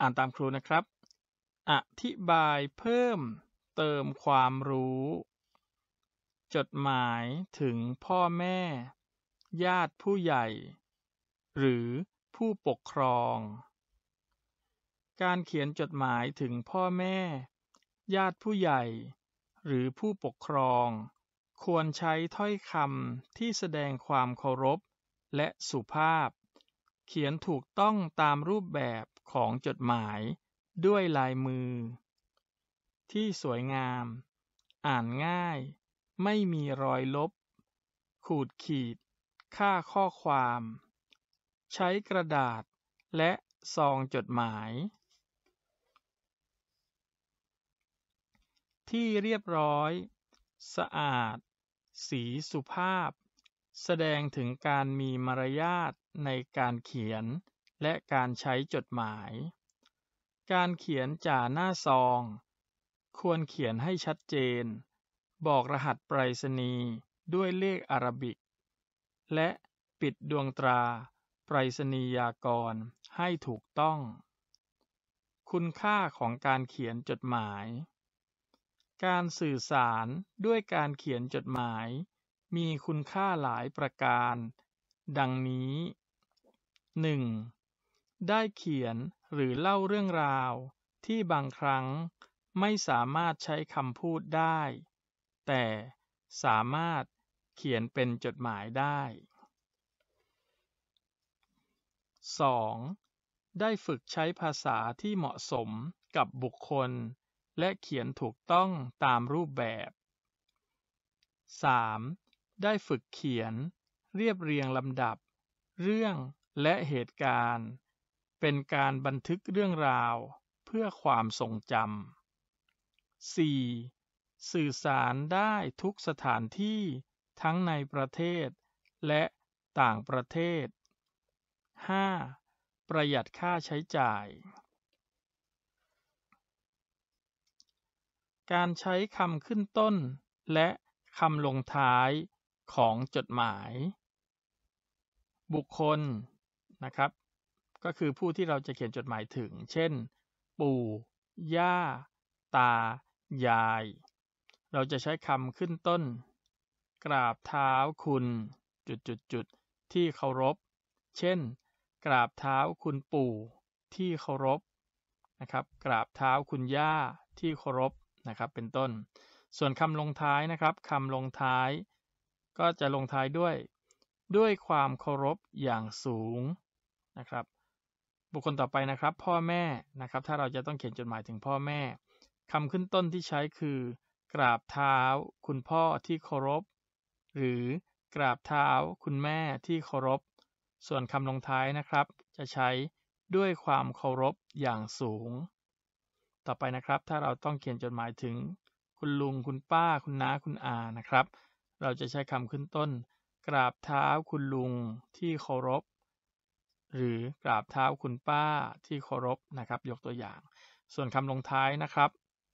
อ่านตามครูนะครับ อธิบายเพิ่มเติมความรู้ จดหมายถึงพ่อแม่ ญาติผู้ใหญ่ หรือผู้ปกครอง การเขียนจดหมายถึงพ่อแม่ ญาติผู้ใหญ่ หรือผู้ปกครอง ควรใช้ถ้อยคำที่แสดงความเคารพและสุภาพ เขียนถูกต้องตามรูปแบบของจดหมายด้วยลายมือ ที่สวยงาม อ่านง่าย ไม่มีรอยลบ ขูดขีด ค่าข้อความ ใช้กระดาษและซองจดหมาย ที่เรียบร้อย สะอาด สีสุภาพ แสดงถึงการมีมารยาทในการเขียนและการใช้จดหมาย การเขียนจ่าหน้าซอง ควรเขียนให้ชัดเจน บอกรหัสไปรษณีย์ด้วยเลขอารบิก และปิดดวงตราไปรษณียากรให้ถูกต้อง คุณค่าของการเขียนจดหมาย การสื่อสารด้วยการเขียนจดหมาย มีคุณค่าหลายประการ ดังนี้ 1. ได้เขียนหรือเล่าเรื่องราวที่บางครั้งไม่สามารถใช้คำพูดได้ แต่สามารถเขียนเป็นจดหมายได้ 2. ได้ฝึกใช้ภาษาที่เหมาะสมกับบุคคลและเขียนถูกต้องตามรูปแบบ 3. ได้ฝึกเขียน เรียบเรียงลำดับ เรื่องและเหตุการณ์เป็นการบันทึกเรื่องราวเพื่อความทรงจำ 4. สื่อสารได้ทุกสถานที่ทั้งในประเทศและต่างประเทศ 5. ประหยัดค่าใช้จ่าย การใช้คำขึ้นต้นและคำลงท้ายของจดหมาย บุคคลนะครับก็คือผู้ที่เราจะเขียนจดหมายถึง เช่น ปู่ ย่า ตา ยาย เราจะใช้คำขึ้นต้น กราบเท้าคุณ จุดจุดจุดที่เคารพ เช่น กราบเท้าคุณปู่ ที่เคารพ นะครับ กราบเท้าคุณย่า ที่เคารพ นะครับ เป็นต้น ส่วนคำลงท้ายนะครับคำลงท้าย ก็จะลงท้ายด้วย ด้วยความเคารพอย่างสูง นะครับบุคคลต่อไปนะครับ พ่อแม่นะครับ ถ้าเราจะต้องเขียนจดหมายถึงพ่อแม่ คำขึ้นต้นที่ใช้คือ กราบเท้าคุณพ่อที่เคารพ หรือกราบเท้าคุณแม่ที่เคารพ ส่วนคำลงท้ายนะครับ จะใช้ด้วยความเคารพอย่างสูง ต่อไปนะครับ ถ้าเราต้องเขียนจดหมายถึง คุณลุงคุณป้า คุณน้าคุณอานะครับ เราจะใช้คำขึ้นต้น กราบเท้าคุณลุงที่เคารพหรือกราบเท้าคุณป้าที่เคารพนะครับ ยกตัวอย่าง ส่วนคำลงท้ายนะครับ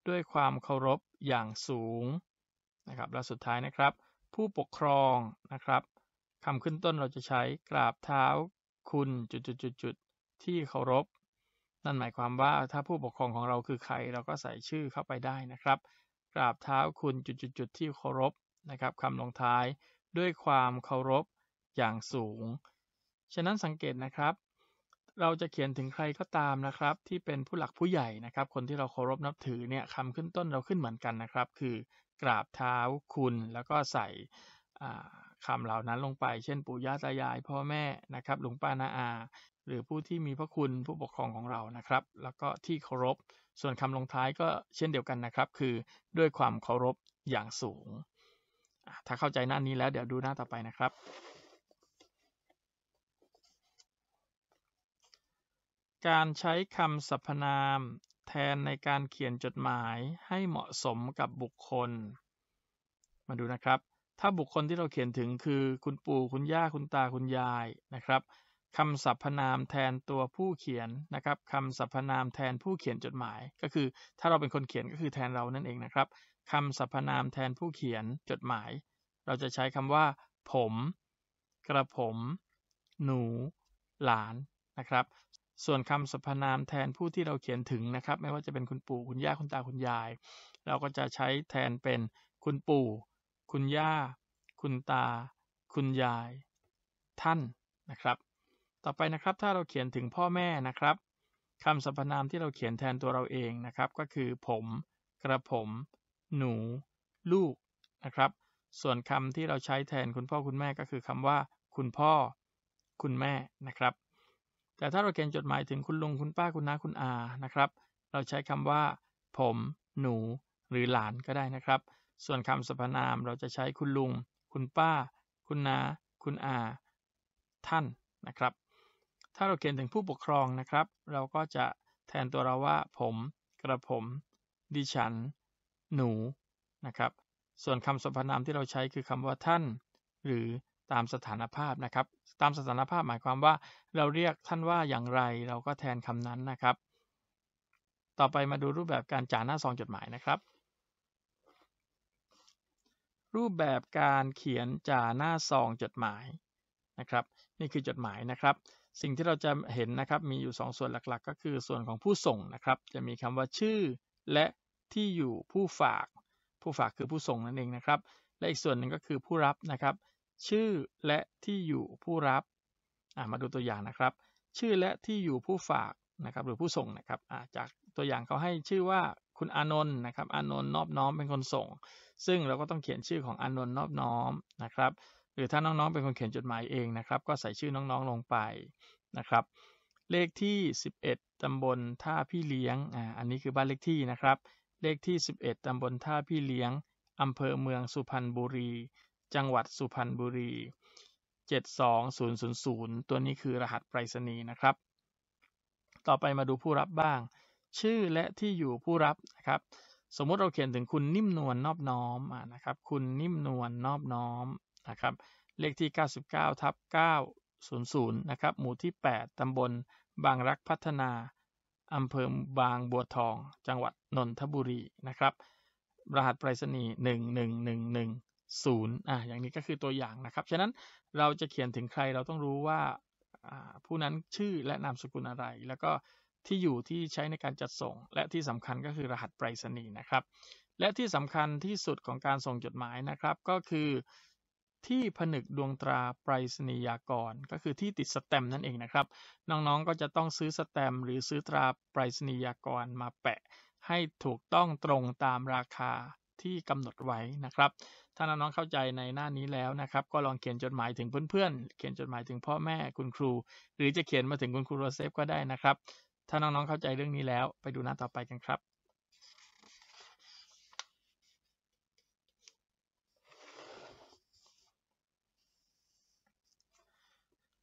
ด้วยความเคารพอย่างสูงนะครับ และสุดท้ายนะครับ ผู้ปกครองนะครับคำขึ้นต้นเราจะใช้กราบเท้าคุณจุดๆๆที่เคารพนั่นหมายความว่าถ้าผู้ปกครองของเราคือใครเราก็ใส่ชื่อเข้าไปได้นะครับ กราบเท้าคุณจุดๆๆที่เคารพนะครับคำลงท้ายด้วยความเคารพอย่างสูงฉะนั้นสังเกตนะครับเราจะเขียนถึงใครก็ตามนะครับ ที่เป็นผู้หลักผู้ใหญ่นะครับคนที่เราเคารพนับถือเนี่ยคำขึ้นต้นเราขึ้นเหมือนกันนะครับ คือกราบเท้าคุณ แล้วก็ใส่คำเหล่านั้นลงไปเช่น ปู่ย่าตายาย พ่อแม่นะครับ หลวงป้านาอา หรือผู้ที่มีพระคุณผู้ปกครองของเรานะครับ แล้วก็ที่เคารพส่วนคำลงท้ายก็เช่นเดียวกันนะครับ คือด้วยความเคารพอย่างสูงถ้าเข้าใจหน้านี้แล้วเดี๋ยวดูหน้าต่อไปนะครับการใช้คำสรรพนามแทนในการเขียนจดหมายให้เหมาะสมกับบุคคล มาดูนะครับ ถ้าบุคคลที่เราเขียนถึงคือคุณปู่คุณย่าคุณตาคุณยายนะครับ คำสรรพนามแทนตัวผู้เขียนนะครับ คำสรรพนามแทนผู้เขียนจดหมาย ก็คือ ถ้าเราเป็นคนเขียนก็คือแทนเรานั่นเองนะครับ คำสรรพนามแทนผู้เขียนจดหมาย เราจะใช้คำว่า ผม กระผม หนู หลานนะครับส่วนคำสรรพนามแทนผู้ที่เราเขียนถึงนะครับ ไม่ว่าจะเป็นคุณปู่คุณย่าคุณตาคุณยาย เราก็จะใช้แทนเป็นคุณปู่ คุณย่าคุณตา คุณยาย ท่านนะครับ ต่อไปนะครับถ้าเราเขียนถึงพ่อแม่นะครับ คำสรรพนามที่เราเขียนแทนตัวเราเองนะครับ ก็คือผม กระผม หนู ลูกนะครับ ส่วนคำที่เราใช้แทนคุณพ่อคุณแม่ก็คือคำว่า คุณพ่อ คุณแม่นะครับแต่ถ้าเราเขียนจดหมายถึงคุณลุงคุณป้าคุณน้าคุณอา นะครับ เราใช้คำว่า ผม หนู หรือหลานก็ได้นะครับ ส่วนคำสรรพนามเราจะใช้คุณลุง คุณป้า คุณนา้าคุณอาท่านนะครับ ถ้าเราเขียนถึงผู้ปกครองนะครับ เราก็จะแทนตัวเราว่า ผม กระผม ดิฉัน หนูนะครับ ส่วนคำสรรพนามที่เราใช้คือคำว่าท่าน หรือตามสถานภาพนะครับ ตามสถานภาพหมายความว่าเราเรียกท่านว่าอย่างไรเราก็แทนคำนั้นนะครับ ต่อไปมาดูรูปแบบการจ่าหน้าซองจดหมายนะครับรูปแบบการเขียนจ่าหน้าซองจดหมายนะครับนี่คือจดหมายนะครับ สิ่งที่เราจะเห็นนะครับ มีอยู่ 2 ส่วนหลักๆก็คือส่วนของผู้ส่งนะครับ จะมีคำว่าชื่อ และที่อยู่ผู้ฝาก ผู้ฝากคือผู้ส่งนั่นเองนะครับและอีกส่วนหนึ่งก็คือผู้รับนะครับชื่อและที่อยู่ผู้รับมาดูตัวอย่างนะครับ ชื่อและที่อยู่ผู้ฝากนะครับหรือผู้ส่งนะครับจากตัวอย่างเขาให้ชื่อว่าคุณอานนท์นะครับอานนท์นอบน้อมเป็นคนส่ง ซึ่งเราก็ต้องเขียนชื่อของอานนท์นอบน้อมนะครับ หรือถ้าน้องๆเป็นคนเขียนจดหมายเองนะครับ ก็ใส่ชื่อน้องๆลงไปนะครับ เลขที่ 11ตำบลท่าพี่เลี้ยงอ่าอันนี้คือบ้านเลขที่นะครับ เลขที่ 11ตำบลท่าพี่เลี้ยง อำเภอเมืองสุพรรณบุรีจังหวัดสุพรรณบุรี 72000 ตัวนี้คือรหัสไปรษณีย์นะครับ ต่อไปมาดูผู้รับบ้าง ชื่อและที่อยู่ผู้รับนะครับ สมมติเราเขียนถึงคุณนิ่มนวลนนอบน้อมนะครับ คุณนิ่มนวลนนอบน้อมนะครับ เลขที่ 99 ทับ 900 นะครับ หมู่ที่ 8 ตำบลบางรักพัฒนา อำเภอบางบัวทอง จังหวัดนนทบุรีนะครับ รหัสไปรษณีย์ 1111ศูนย์อ่ะอย่างนี้ก็คือตัวอย่างนะครับ ฉะนั้นเราจะเขียนถึงใครเราต้องรู้ว่า ผู้นั้นชื่อและนามสกุลอะไร แล้วก็ที่อยู่ที่ใช้ในการจัดส่ง และที่สำคัญก็คือรหัสไปรษณีย์นะครับ และที่สำคัญที่สุดของการส่งจดหมายนะครับ ก็คือที่ผนึกดวงตราไปรษณียากร ก็คือที่ติดสแตมนั่นเองนะครับ น้องๆ ก็จะต้องซื้อสแตมหรือซื้อตราไปรษณียากรมาแปะให้ถูกต้องตรงตามราคาที่กำหนดไว้นะครับถ้าน้องๆเข้าใจในหน้านี้แล้วนะครับ ก็ลองเขียนจดหมายถึงเพื่อนๆเขียนจดหมายถึงพ่อแม่คุณครู หรือจะเขียนมาถึงคุณครูโรเซฟก็ได้นะครับ ถ้าน้องๆเข้าใจเรื่องนี้แล้ว ไปดูหน้าต่อไปกันครับ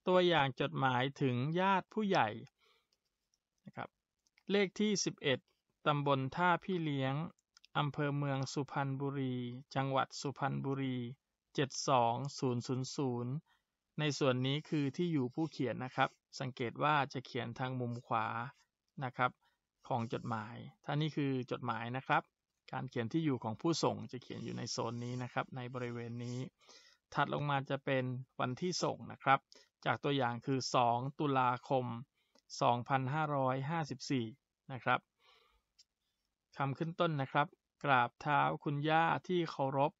ตัวอย่างจดหมายถึงญาติผู้ใหญ่นะครับเลขที่ 11 ตำบลท่าพี่เลี้ยงอำเภอเมืองสุพรรณบุรี จังหวัดสุพรรณบุรี 72000 ในส่วนนี้คือที่อยู่ผู้เขียนนะครับ สังเกตว่าจะเขียนทางมุมขวานะครับ ของจดหมายถ้านี่คือจดหมายนะครับ การเขียนที่อยู่ของผู้ส่งจะเขียนอยู่ในโซนนี้นะครับ ในบริเวณนี้ ถัดลงมาจะเป็นวันที่ส่งนะครับ จากตัวอย่างคือ 2 ตุลาคม 2554 นะครับคำขึ้นต้นนะครับกราบเท้าคุณย่าที่เคารพ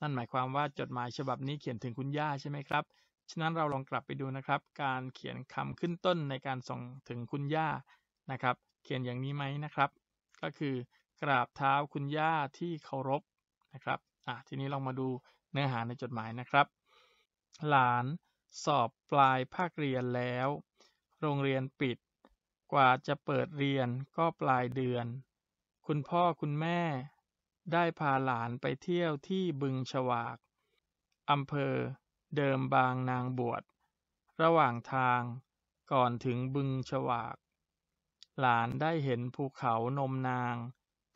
นั่นหมายความว่าจดหมายฉบับนี้เขียนถึงคุณย่าใช่ไหมครับ ฉะนั้นเราลองกลับไปดูนะครับ การเขียนคำขึ้นต้นในการส่งถึงคุณย่านะครับ เขียนอย่างนี้ไหมนะครับ ก็คือ กราบเท้าคุณย่าที่เคารพนะครับ อ่ะ ทีนี้ลองมาดูเนื้อหาในจดหมายนะครับ หลานสอบปลายภาคเรียนแล้ว โรงเรียนปิด กว่าจะเปิดเรียนก็ปลายเดือนคุณพ่อคุณแม่ได้พาหลานไปเที่ยวที่บึงฉวากอำเภอเดิมบางนางบวชระหว่างทางก่อนถึงบึงฉวาก หลานได้เห็นภูเขานมนาง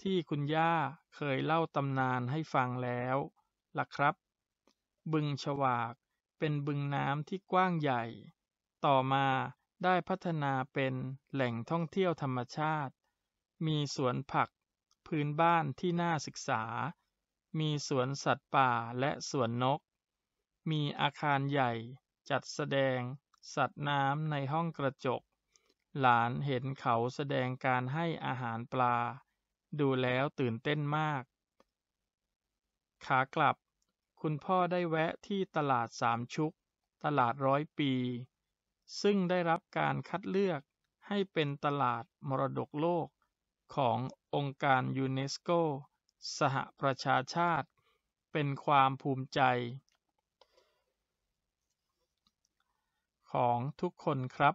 ที่คุณย่าเคยเล่าตำนานให้ฟังแล้วล่ะครับบึงฉวากเป็นบึงน้ำที่กว้างใหญ่ ต่อมาได้พัฒนาเป็นแหล่งท่องเที่ยวธรรมชาติ มีสวนผักพื้นบ้านที่น่าศึกษา มีสวนสัตว์ป่าและสวนนก มีอาคารใหญ่จัดแสดงสัตว์น้ำในห้องกระจก หลานเห็นเขาแสดงการให้อาหารปลา ดูแล้วตื่นเต้นมาก ขากลับ คุณพ่อได้แวะที่ตลาดสามชุก ตลาดร้อยปี ซึ่งได้รับการคัดเลือกให้เป็นตลาดมรดกโลกขององค์การยูเนสโก สหประชาชาติ เป็นความภูมิใจ ของทุกคนครับ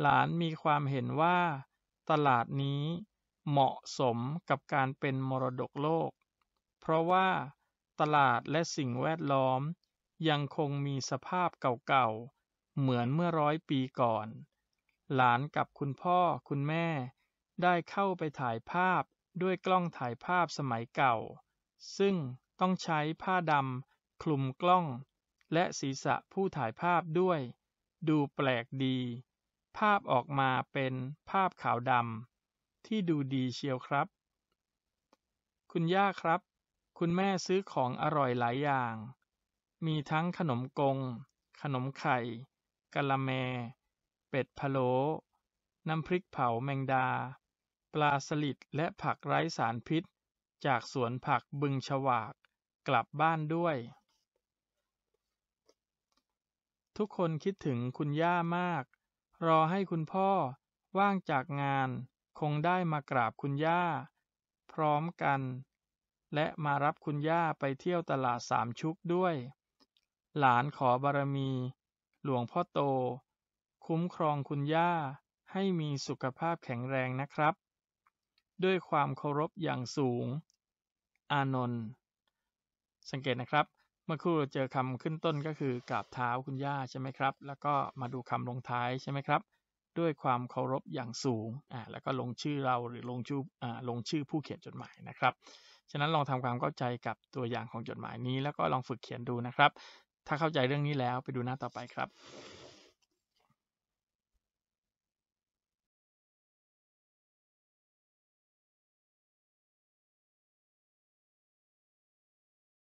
หลานมีความเห็นว่าตลาดนี้เหมาะสมกับการเป็นมรดกโลก เพราะว่าตลาดและสิ่งแวดล้อมยังคงมีสภาพเก่าๆ เหมือนเมื่อร้อยปีก่อน หลานกับคุณพ่อคุณแม่ได้เข้าไปถ่ายภาพด้วยกล้องถ่ายภาพสมัยเก่า ซึ่งต้องใช้ผ้าดำ คลุมกล้อง และศีรษะผู้ถ่ายภาพด้วย ดูแปลกดี ภาพออกมาเป็นภาพขาวดำ ที่ดูดีเชียวครับ คุณย่าครับ คุณแม่ซื้อของอร่อยหลายอย่าง มีทั้งขนมกง ขนมไข่กะละแม เป็ดพะโล้น้ำพริกเผาแมงดาปลาสลิดและผักไร้สารพิษ จากสวนผักบึงฉวากกลับบ้านด้วย ทุกคนคิดถึงคุณย่ามาก รอให้คุณพ่อว่างจากงานคงได้มากราบคุณย่าพร้อมกัน และมารับคุณย่าไปเที่ยวตลาดสามชุกด้วย หลานขอบารมี หลวงพ่อโต คุ้มครองคุณย่าให้มีสุขภาพแข็งแรงนะครับด้วยความเคารพอย่างสูง อานนท์สังเกตนะครับ เมื่อครู่เจอคำขึ้นต้นก็คือกราบเท้าคุณย่าใช่ไหมครับ แล้วก็มาดูคำลงท้ายใช่ไหมครับ ด้วยความเคารพอย่างสูง อ่า แล้วก็ลงชื่อเราหรือลงชื่อ อ่า ลงชื่อผู้เขียนจดหมายนะครับ ฉะนั้นลองทำความเข้าใจกับตัวอย่างของจดหมายนี้ แล้วก็ลองฝึกเขียนดูนะครับ ถ้าเข้าใจเรื่องนี้แล้วไปดูหน้าต่อไปครับ